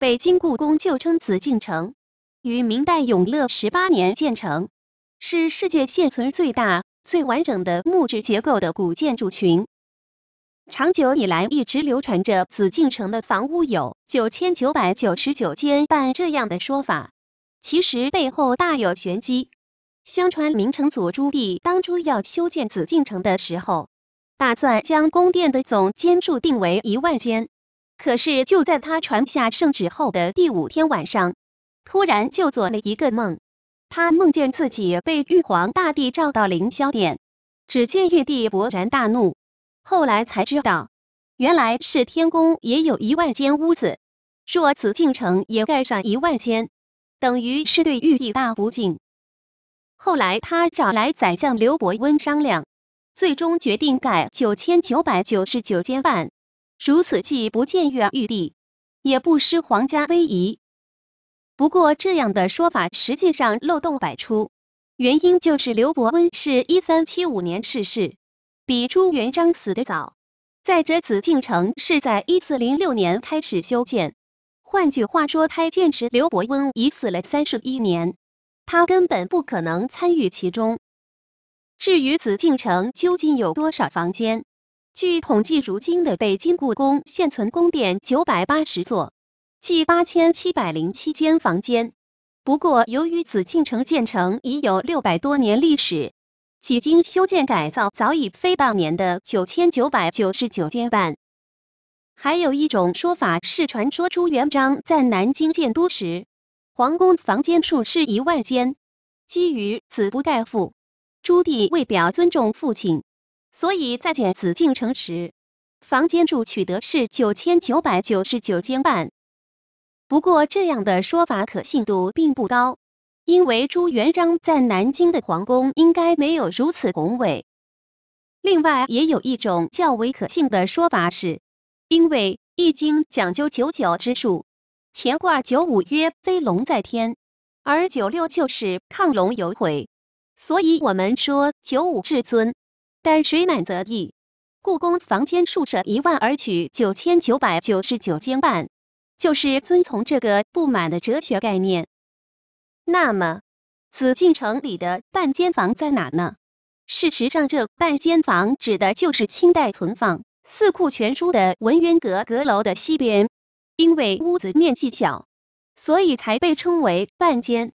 北京故宫旧称紫禁城，于明代永乐十八年建成，是世界现存最大、最完整的木质结构的古建筑群。长久以来一直流传着紫禁城的房屋有九千九百九十九间半这样的说法，其实背后大有玄机。相传明成祖朱棣当初要修建紫禁城的时候，打算将宫殿的总间数定为一万间。可是就在他传下圣旨后的第五天晚上，突然就做了一个梦。他梦见自己被玉皇大帝召到凌霄殿，只见玉帝勃然大怒。后来才知道，原来是天宫也有一万间屋子，若紫禁城也盖上一万间，等于是对玉帝大不敬。后来他找来宰相刘伯温商量，最终决定盖九千九百九十九间半。如此既不见越玉帝，也不失皇家威仪。不过，这样的说法实际上漏洞百出，原因就是刘伯温是一三七五年逝世，比朱元璋死的早。再者，紫禁城是在一四零六年开始修建，换句话说，他坚时刘伯温已死了三十一年，他根本不可能参与其中。至于紫禁城究竟有多少房间？据统计，如今的北京故宫现存宫殿九百八十座，即八千七百零七间房间。不过，由于紫禁城建成已有六百多年历史，几经修建改造，早已非当年的九千九百九十九间半。还有一种说法是，传说朱元璋在南京建都时，皇宫房间数是一万间。基于子不盖父，朱棣为表尊重父亲。所以在建紫禁城时，房间住取得是九千九百九十九间半。不过这样的说法可信度并不高，因为朱元璋在南京的皇宫应该没有如此宏伟。另外，也有一种较为可信的说法是，因为《易经》讲究九九之数，乾卦九五曰飞龙在天，而九六就是亢龙有悔，所以我们说九五至尊。但水满则溢，故宫房间数着一万而取九千九百九十九间半，就是遵从这个不满的哲学概念。那么，紫禁城里的半间房在哪呢？事实上，这半间房指的就是清代存放《四库全书》的文渊阁阁楼的西边，因为屋子面积小，所以才被称为半间。